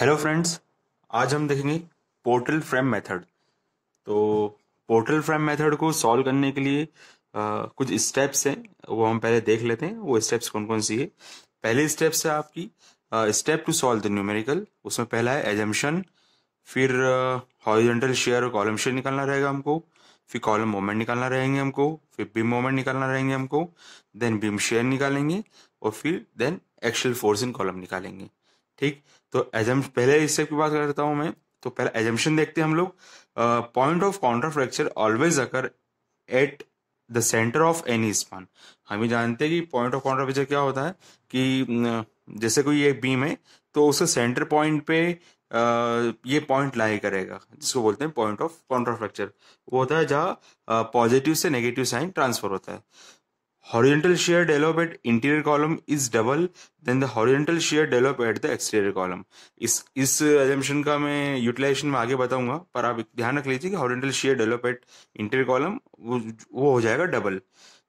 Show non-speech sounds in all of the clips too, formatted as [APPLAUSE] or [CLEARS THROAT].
hello friends आज हम देखेंगे पोर्टल फ्रेम मेथड तो पोर्टल फ्रेम मेथड को सॉल्व करने के लिए आ, कुछ स्टेप्स हैं वो हम पहले देख लेते हैं वो स्टेप्स कौन कौन सी है पहले स्टेप्स है आपकी step to solve the numerical उसमें पहला है एजम्पन फिर हॉरिजेंटल शेयर और कॉलम शेयर निकालना रहेगा हमको फिर कॉलम मोमेंट निकालना रहेंगे हमको फिर बीम मोमेंट निकालना रहेंगे हमको देन बीम शेयर निकालेंगे और फिर then axial force in column निकालेंगे ठीक तो एजम पहले इस की बात करता हूँ मैं तो पहले एजम्पन देखते हैं हम लोग point of contraflexure always occur at the centre of any span हम ही जानते हैं कि पॉइंट ऑफ काउंटर फ्रैक्चर क्या होता है कि जैसे कोई एक बीम है तो उसके सेंटर पॉइंट पे ये पॉइंट लाए करेगा जिसको बोलते हैं पॉइंट ऑफ कॉन्ट्राफ्रेक्चर वो होता है जहाँ पॉजिटिव से नेगेटिव साइन ट्रांसफर होता है horizontal shear develop at interior column is double than the horizontal shear develop at the exterior column इस एजम्पन का मैं यूटिलाइजेशन में आगे बताऊंगा पर आप ध्यान रख लीजिए कि horizontal shear develop at interior column वो हो जाएगा डबल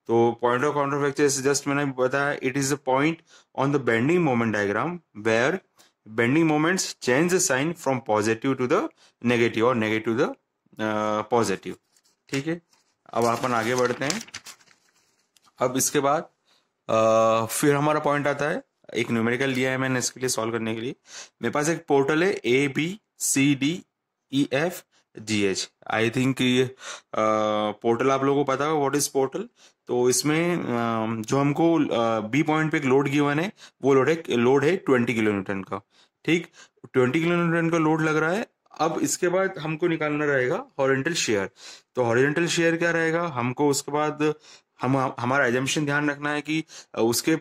तो पॉइंट ऑफ कॉन्ट्राफ्रेक्चर जस्ट मैंने बताया it is a point on the bending moment diagram where bending moments change the sign from positive to the negative और negative to the uh, positive ठीक है अब अपन आगे बढ़ते हैं अब इसके बाद आ, uh, फिर हमारा पॉइंट आता है एक न्यूमेरिकल लिया है मैंने इसके लिए सॉल्व करने के लिए मेरे पास एक पोर्टल है A B C D E F G H I think ये पोर्टल uh, आप लोगों को पता होगा व्हाट इज पोर्टल तो इसमें जो हमको बी पॉइंट पे एक लोड गिवन है वो लोड है लोड है ट्वेंटी किलो न्यूटन का ठीक ट्वेंटी किलो न्यूटन का लोड लग रहा है अब इसके बाद हमको निकालना रहेगा हॉरिजेंटल शेयर तो हॉरिजेंटल शेयर क्या रहेगा हमको उसके बाद हम हमारा एजम्पन ध्यान रखना है कि उसके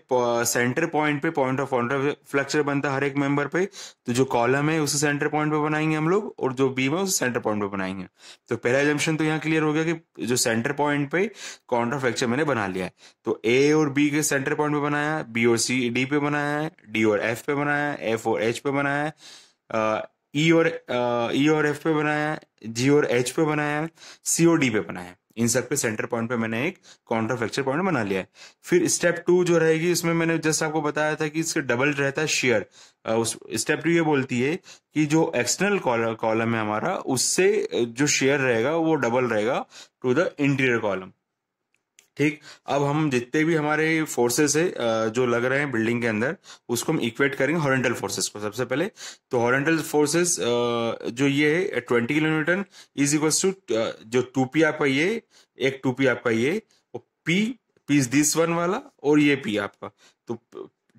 सेंटर पॉइंट पे पॉइंट ऑफ ऑर्डर फ्लेक्चर बनता है हर एक मेंबर पे तो जो कॉलम है उसे सेंटर पॉइंट पे बनाएंगे हम लोग और जो बीम है उसे सेंटर पॉइंट पे बनाएंगे तो पहला एजम्पन तो यहाँ क्लियर हो गया कि जो सेंटर पॉइंट पे काउंटर फ्लेक्चर मैंने बना लिया है तो ए और बी के सेंटर पॉइंट पे बनाया बी और सी डी पे बनाया है डी और एफ पे बनाया है एफ और एच पे बनाया है ई और ई और एफ पे बनाया है जी e और एच e पे बनाया है सी और डी पे बनाया है इन सब के सेंटर पॉइंट पे मैंने एक काउंटर फ्रैक्चर पॉइंट बना लिया है फिर स्टेप टू जो रहेगी इसमें मैंने जस्ट आपको बताया था कि इसका डबल रहता है शेयर उस स्टेप टू ये बोलती है कि जो एक्सटर्नल कॉलम है हमारा उससे जो शेयर रहेगा वो डबल रहेगा टू द इंटीरियर कॉलम ठीक अब हम जितने भी हमारे फोर्सेस है जो लग रहे हैं बिल्डिंग के अंदर उसको हम इक्वेट करेंगे हॉरेंटल फोर्सेस को सबसे पहले तो हॉरेंटल फोर्सेस जो ये है twenty kilometre is equal to जो टू पी आपका ये एक टू पी आपका ये पी पी दिस वन वाला और ये पी आपका तो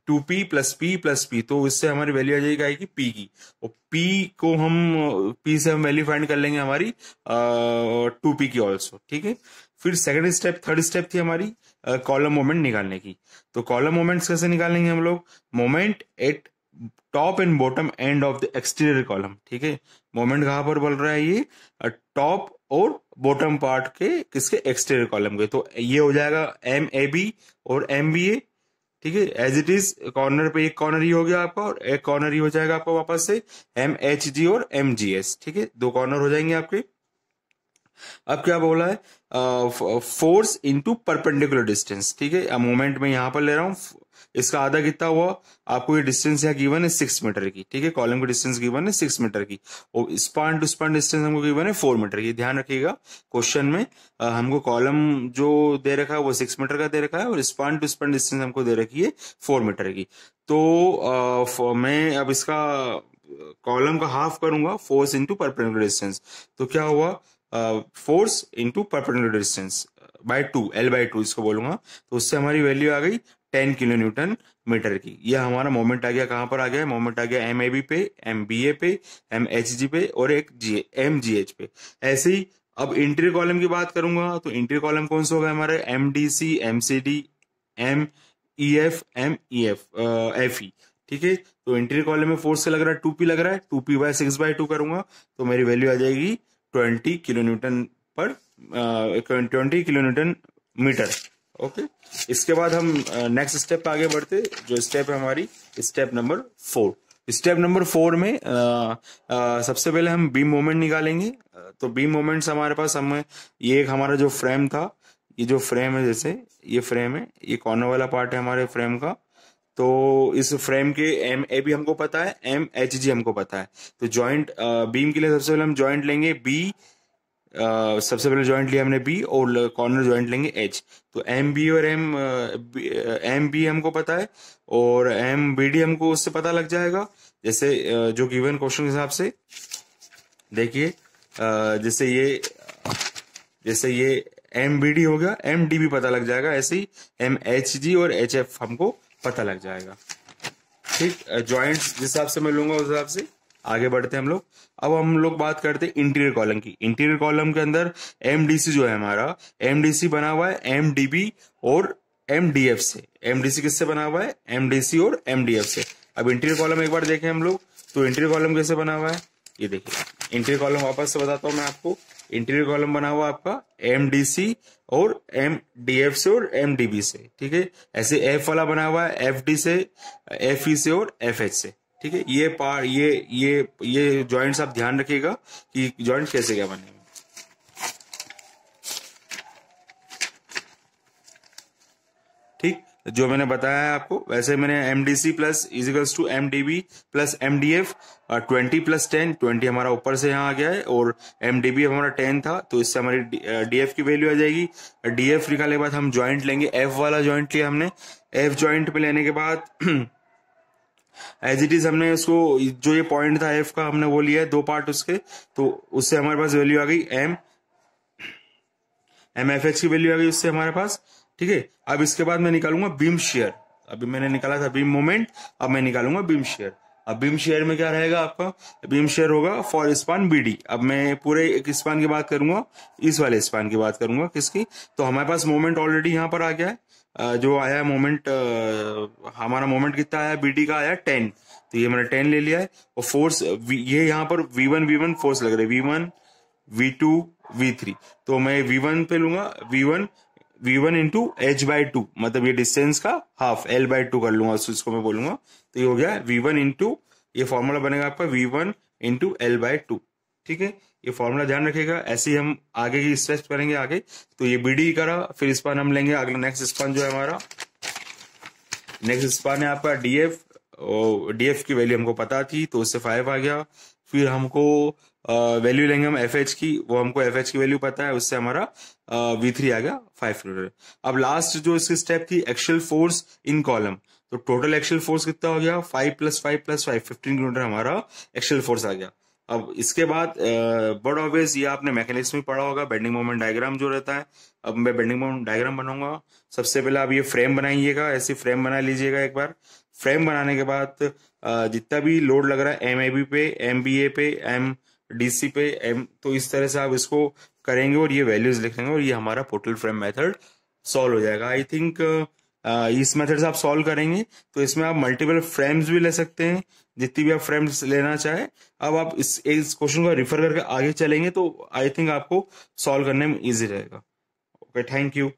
two P plus P plus P तो इससे हमारी वैल्यू आ जाएगी आएगी पी की और तो पी को हम पी से हम वैल्यू फाइंड कर लेंगे हमारी टू पी की ऑल्सो ठीक है फिर सेकंड स्टेप थर्ड स्टेप थी हमारी कॉलम मोमेंट निकालने की तो कॉलम मोमेंट्स कैसे निकालेंगे हम लोग moment at top and bottom end of the exterior column ठीक है मोमेंट कहां पर बोल रहा है ये टॉप और बॉटम पार्ट के किसके एक्सटीरियर कॉलम के तो ये हो जाएगा एम ए बी और एम बी ए ठीक है एज इट इज कॉर्नर पे एक कॉर्नर ही हो गया आपका और एक कॉर्नर ही हो जाएगा आपका वापस से एम एच जी और एम जी एस ठीक है दो कॉर्नर हो जाएंगे आपके अब क्या बोला है फोर्स इंटू परपेंडिकुलर डिस्टेंस ठीक है मोमेंट में यहां पर ले रहा हूं इसका आधा कितना हुआ आपको ये डिस्टेंस यहाँ गिवन है सिक्स मीटर की ठीक है कॉलम की डिस्टेंस गिवन है सिक्स मीटर की और स्पान टू स्पान डिस्टेंस हमको गिवन है फोर मीटर की ध्यान रखिएगा क्वेश्चन में आ, हमको कॉलम जो दे रखा है वो सिक्स मीटर का दे रखा है और स्पान टू स्पान डिस्टेंस हमको दे रखी है फोर मीटर की तो आ, मैं अब इसका कॉलम का हाफ करूंगा फोर्स इंटू परपेंडिकुलर डिस्टेंस तो क्या हुआ force into perpendicular distance by two L by two इसको बोलूंगा तो उससे हमारी वैल्यू आ गई टेन किलो न्यूटन मीटर की यह हमारा मोमेंट आ गया कहाँ पर आ गया है मोमेंट आ गया एम ए बी पे एम बी ए पे एम एच जी पे और एक जी एम जी एच पे ऐसे ही अब इंट्री कॉलम की बात करूंगा तो इंट्री कॉलम कौन सा होगा हमारे M D C M C D M E F M E F F E ठीक है तो इंट्री कॉलम में फोर्स से लग रहा है टू पी लग रहा है two P by six by two करूंगा तो मेरी वैल्यू आ जाएगी ट्वेंटी किलो न्यूटन पर twenty kilo newton metre okay इसके बाद हम नेक्स्ट स्टेप आगे बढ़ते जो स्टेप है हमारी step number four step number four में आ, आ, सबसे पहले हम बीम मोमेंट निकालेंगे तो बीम मोमेंट हमारे पास हमें ये एक हमारा जो फ्रेम था ये जो फ्रेम है जैसे ये फ्रेम है ये कॉर्नर वाला पार्ट है हमारे फ्रेम का तो इस फ्रेम के एम ए भी हमको पता है एम एच जी हमको पता है तो जॉइंट बीम के लिए सबसे पहले हम जॉइंट लेंगे बी सबसे पहले जॉइंट लिया हमने बी और कॉर्नर जॉइंट लेंगे एच तो एम बी और एम एम बी हमको पता है और एम बी डी हमको उससे पता लग जाएगा जैसे जो गिवन क्वेश्चन के हिसाब से देखिए जैसे ये जैसे ये एम बी डी हो गया एम डी भी पता लग जाएगा ऐसे ही एम एच जी और एच एफ हमको पता लग जाएगा ठीक जॉइंट जिस हिसाब से मैं लूंगा उस हिसाब से आगे बढ़ते हैं हम लोग अब हम लोग बात करते हैं इंटीरियर कॉलम की इंटीरियर कॉलम के अंदर एमडीसी जो है हमारा एमडीसी बना हुआ है एमडीबी और एमडीएफ से एमडीसी किससे बना हुआ है एमडीसी और एमडीएफ से अब इंटीरियर कॉलम एक बार देखें हम लोग तो इंटीरियर कॉलम कैसे बना हुआ है ये देखिए इंटीरियर कॉलम वापस से बताता हूं मैं आपको इंटीरियर कॉलम बना हुआ आपका एम और एम से और एम से ठीक है ऐसे एफ वाला बना हुआ है एफ से एफ से और एफ से ठीक है ये पार ये ये ये जॉइंट्स आप ध्यान रखिएगा कि जॉइंट कैसे क्या बने ठीक जो मैंने बताया है आपको वैसे मैंने M D C plus equals to M D B plus M D F twenty plus ten twenty हमारा ऊपर से यहाँ आ गया है और एम डी बी हमारा टेन था तो इससे हमारी डी एफ की वैल्यू आ जाएगी डी एफ निकालने के बाद हम ज्वाइंट लेंगे एफ वाला ज्वाइंट लिया हमने एफ ज्वाइंट पे लेने के बाद [CLEARS THROAT] एज इट इज हमने उसको जो ये पॉइंट था एफ का हमने वो लिया है दो पार्ट उसके तो उससे हमारे पास वैल्यू आ गई एम एम एफ एच की वैल्यू आ गई उससे हमारे पास ठीक है अब इसके बाद मैं निकालूंगा बीम शेयर अभी मैंने निकाला था बीम मोमेंट अब मैं निकालूंगा बीम शेयर अब बीम शेयर में क्या रहेगा आपका बीम शेयर होगा फॉर स्पान बीडी अब मैं पूरे एक स्पान की बात करूंगा इस वाले स्पान की बात करूंगा किसकी तो हमारे पास मोमेंट ऑलरेडी यहाँ पर आ गया है जो आया है मोमेंट हमारा मोमेंट कितना आया बीडी का आया टेन तो ये मैंने टेन ले लिया है और फोर्स ये यहाँ पर V one V one force लग रहा है V one V two V three तो मैं वी वन पे लूंगा V one V one into H by two मतलब ये डिस्टेंस का हाफ एल बाई टू कर लूंगा तो इसको मैं बोलूंगा तो ये हो गया वी वन इंटू ये फॉर्मूला बनेगा आपका V one into L by two ठीक है ये फॉर्मूला ध्यान रखेगा ऐसे ही हम आगे की स्ट्रेस करेंगे आगे तो ये बी डी करा फिर स्पान हम लेंगे अगला नेक्स्ट स्पान जो है हमारा नेक्स्ट स्पान है आपका डीएफ डीएफ की वैल्यू हमको पता थी तो उससे फाइव आ गया फिर हमको वैल्यू लेंगे हम एफ एच की वो हमको एफ एच की वैल्यू पता है उससे हमारा वी थ्री आ गया फाइव क्रोडर अब लास्ट जो इसकी स्टेप थी एक्शल फोर्स इन कॉलम तो टोटल एक्शल फोर्स कितना हो गया five plus five plus five fifteen kilometre हमारा एक्शल फोर्स आ गया अब इसके बाद बड़ ऑब्वियस ये आपने मैकेनिक्स में पढ़ा होगा बेंडिंग मोमेंट डायग्राम जो रहता है अब मैं बेंडिंग मोमेंट डायग्राम बनाऊंगा सबसे पहले आप ये फ्रेम बनाइएगा ऐसी फ्रेम बना लीजिएगा एक बार फ्रेम बनाने के बाद जितना भी लोड लग रहा है एम पे एम पे एम डीसी पे एम तो इस तरह से आप इसको करेंगे और ये वैल्यूज लिखेंगे और ये हमारा पोर्टल फ्रेम मेथड सॉल्व हो जाएगा आई थिंक uh, इस मेथड से आप सॉल्व करेंगे तो इसमें आप मल्टीपल फ्रेम्स भी ले सकते हैं जितनी भी आप फ्रेम्स लेना चाहे अब आप इस इस क्वेश्चन को रिफर करके आगे चलेंगे तो आई थिंक आपको सॉल्व करने में ईजी रहेगा ओके थैंक यू